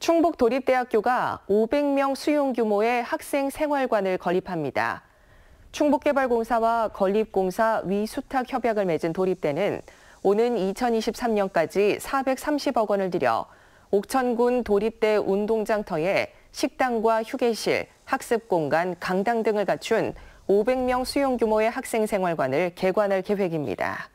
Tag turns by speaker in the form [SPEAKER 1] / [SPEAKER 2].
[SPEAKER 1] 충북 도립대학교가 500명 수용 규모의 학생 생활관을 건립합니다. 충북개발공사와 건립공사 위수탁 협약을 맺은 도립대는 오는 2023년까지 430억 원을 들여 옥천군 도립대 운동장터에 식당과 휴게실, 학습공간, 강당 등을 갖춘 500명 수용 규모의 학생 생활관을 개관할 계획입니다.